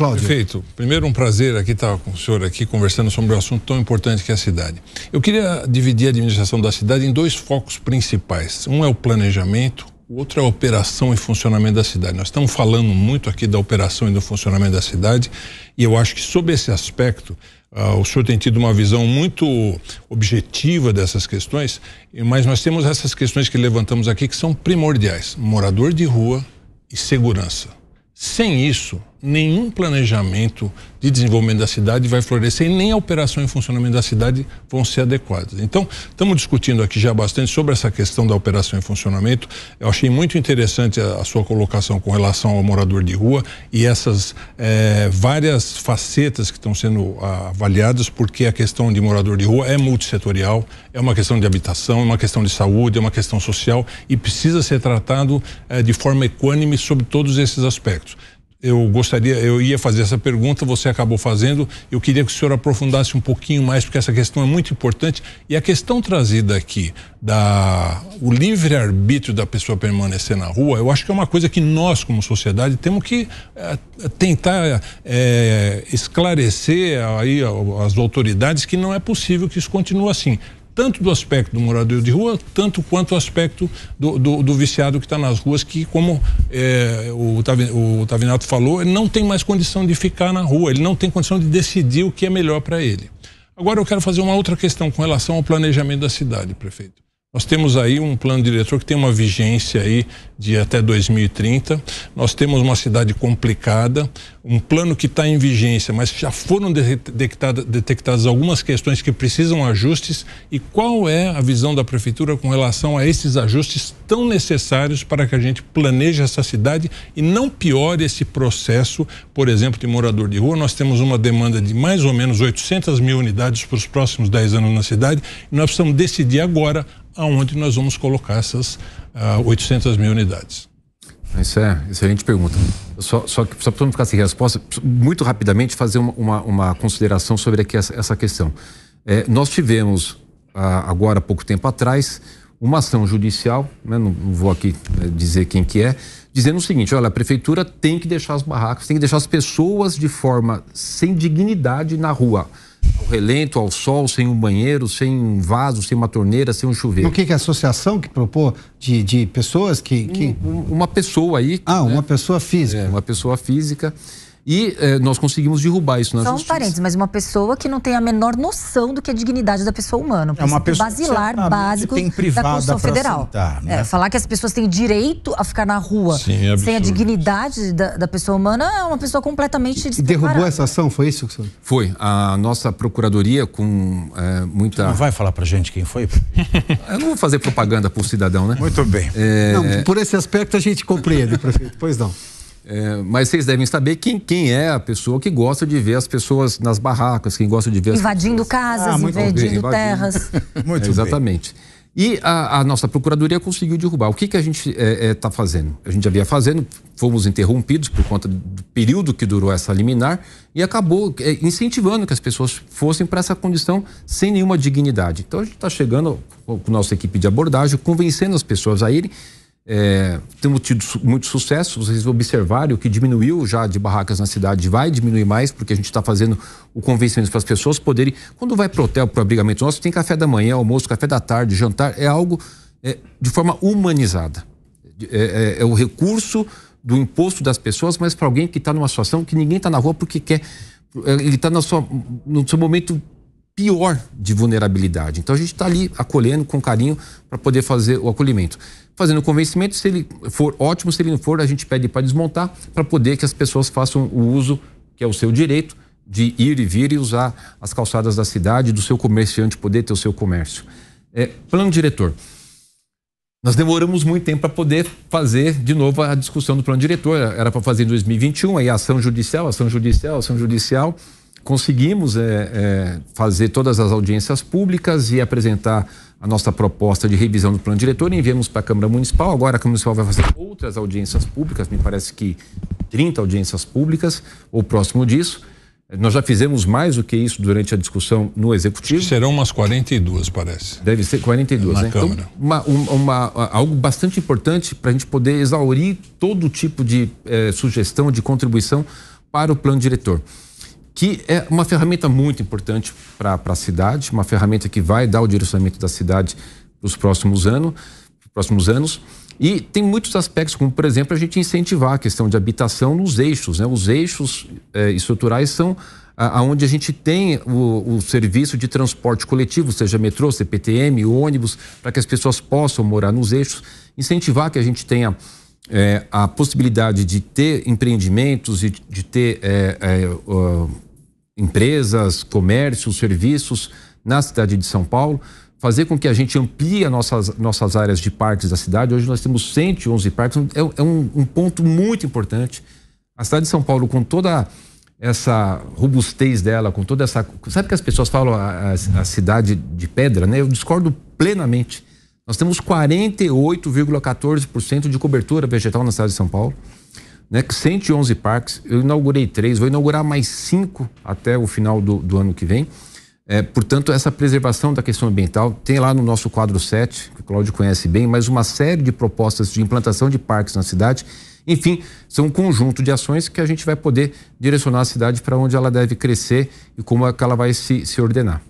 Cláudio. Perfeito. Primeiro, um prazer aqui estar com o senhor aqui conversando sobre um assunto tão importante que é a cidade. Eu queria dividir a administração da cidade em dois focos principais. Um é o planejamento, o outro é a operação e funcionamento da cidade. Nós estamos falando muito aqui da operação e do funcionamento da cidade, e eu acho que sob esse aspecto, uh, o senhor tem tido uma visão muito objetiva dessas questões, mas nós temos essas questões que levantamos aqui que são primordiais: morador de rua e segurança. Sem isso, nenhum planejamento de desenvolvimento da cidade vai florescer e nem a operação e funcionamento da cidade vão ser adequadas. Então, estamos discutindo aqui já bastante sobre essa questão da operação e funcionamento. Eu achei muito interessante a, a sua colocação com relação ao morador de rua e essas é, várias facetas que estão sendo avaliadas, porque a questão de morador de rua é multissetorial, é uma questão de habitação, é uma questão de saúde, é uma questão social e precisa ser tratado é, de forma equânime sobre todos esses aspectos eu gostaria, eu ia fazer essa pergunta, você acabou fazendo. Eu queria que o senhor aprofundasse um pouquinho mais, porque essa questão é muito importante. E a questão trazida aqui da o livre arbítrio da pessoa permanecer na rua, eu acho que é uma coisa que nós, como sociedade, temos que é, tentar é, esclarecer aí as autoridades que não é possível que isso continue assim tanto do aspecto do morador de rua, tanto quanto o aspecto do, do, do viciado que está nas ruas, que, como é, o, o Tavinato falou, ele não tem mais condição de ficar na rua, ele não tem condição de decidir o que é melhor para ele. Agora eu quero fazer uma outra questão com relação ao planejamento da cidade, prefeito. Nós temos aí um plano diretor que tem uma vigência aí de até 2030. Nós temos uma cidade complicada, um plano que está em vigência, mas já foram detectadas algumas questões que precisam ajustes. E qual é a visão da prefeitura com relação a esses ajustes tão necessários para que a gente planeje essa cidade e não piore esse processo, por exemplo, de morador de rua? Nós temos uma demanda de mais ou menos 800 mil unidades para os próximos 10 anos na cidade. E nós precisamos decidir agora aonde nós vamos colocar essas uh, ah, 800 mil unidades? Isso é excelente pergunta. Só, só, só para não ficar sem resposta, muito rapidamente fazer uma, uma, uma consideração sobre aqui essa, essa questão. É, nós tivemos, ah, agora pouco tempo atrás, uma ação judicial, né, não, vou aqui né, dizer quem que é, dizendo o seguinte: olha, a prefeitura tem que deixar as barracas, tem que deixar as pessoas de forma sem dignidade na rua ao relento, ao sol, sem um banheiro, sem um vaso, sem uma torneira, sem um chuveiro. O que, que a associação que propôs de, de pessoas que. que... Um, um, uma pessoa aí. Ah, né? uma pessoa física. É, uma pessoa física. E é, nós conseguimos derrubar isso na São justiça. parentes, mas uma pessoa que não tem a menor noção do que é a dignidade da pessoa humana. É uma pessoa basilar, básico tem da Constituição Federal. Sentar, né? é, falar que as pessoas têm direito a ficar na rua Sim, é sem a dignidade da, da, pessoa humana é uma pessoa completamente e, e derrubou essa ação, foi isso? Foi. A nossa procuradoria com eh, muita... Você não vai falar pra gente quem foi? Eu não vou fazer propaganda pro cidadão, né? Muito bem. É, não, por esse aspecto a gente compreende, prefeito. Pois não. É, mas vocês devem saber quem, quem é a pessoa que gosta de ver as pessoas nas barracas, quem gosta de ver Invadindo pessoas... casas, ah, invadindo, invadindo, terras. muito é, Exatamente. E a, a, nossa procuradoria conseguiu derrubar. O que, que a gente está é, é tá fazendo? A gente já havia fazendo, fomos interrompidos por conta do período que durou essa liminar e acabou é, incentivando que as pessoas fossem para essa condição sem nenhuma dignidade. Então a gente está chegando com a nossa equipe de abordagem, convencendo as pessoas a irem é, temos tido muito sucesso, vocês observaram que diminuiu já de barracas na cidade, vai diminuir mais, porque a gente está fazendo o convencimento para as pessoas poderem. Quando vai para o hotel, para o abrigamento nosso, tem café da manhã, almoço, café da tarde, jantar, é algo é, de forma humanizada. É, é, é, o recurso do imposto das pessoas, mas para alguém que está numa situação que ninguém está na rua porque quer. É, ele está no seu momento pior de vulnerabilidade. Então a gente está ali acolhendo com carinho para poder fazer o acolhimento. Fazendo o convencimento, se ele for ótimo, se ele não for, a gente pede para desmontar para poder que as pessoas façam o uso que é o seu direito de ir e vir e usar as calçadas da cidade, do seu comerciante poder ter o seu comércio. É, plano diretor. Nós demoramos muito tempo para poder fazer de novo a discussão do plano diretor. Era para fazer em 2021, aí ação judicial, ação judicial, ação judicial conseguimos é, é, fazer todas as audiências públicas e apresentar a nossa proposta de revisão do plano diretor enviamos para a Câmara Municipal. Agora a Câmara Municipal vai fazer outras audiências públicas, me parece que 30 audiências públicas ou próximo disso. Nós já fizemos mais do que isso durante a discussão no Executivo. Serão umas 42, parece. Deve ser 42, Na né? Então, Câmara. Então, uma, uma, algo bastante importante para a gente poder exaurir todo tipo de eh, sugestão, de contribuição para o plano diretor que é uma ferramenta muito importante para a cidade, uma ferramenta que vai dar o direcionamento da cidade nos próximos, ano, próximos anos. E tem muitos aspectos, como por exemplo a gente incentivar a questão de habitação nos eixos. Né? Os eixos é, estruturais são aonde a, gente tem o, o, serviço de transporte coletivo, seja metrô, CPTM, ônibus, para que as pessoas possam morar nos eixos, incentivar que a gente tenha é, a possibilidade de ter empreendimentos e de, ter é, empresas, comércios, serviços na cidade de São Paulo, fazer com que a gente amplie nossas, nossas áreas de parques da cidade. Hoje nós temos 111 parques, então é, é um, um, ponto muito importante. A cidade de São Paulo, com toda essa robustez dela, com toda essa. Sabe que as pessoas falam a, a, a cidade de pedra, né? Eu discordo plenamente. Nós temos 48,14% de cobertura vegetal na cidade de São Paulo né, 111 parques, eu inaugurei três, vou inaugurar mais cinco até o final do, do ano que vem. É, portanto, essa preservação da questão ambiental tem lá no nosso quadro 7, que o Cláudio conhece bem, mais uma série de propostas de implantação de parques na cidade. Enfim, são um conjunto de ações que a gente vai poder direcionar a cidade para onde ela deve crescer e como é que ela vai se, se ordenar.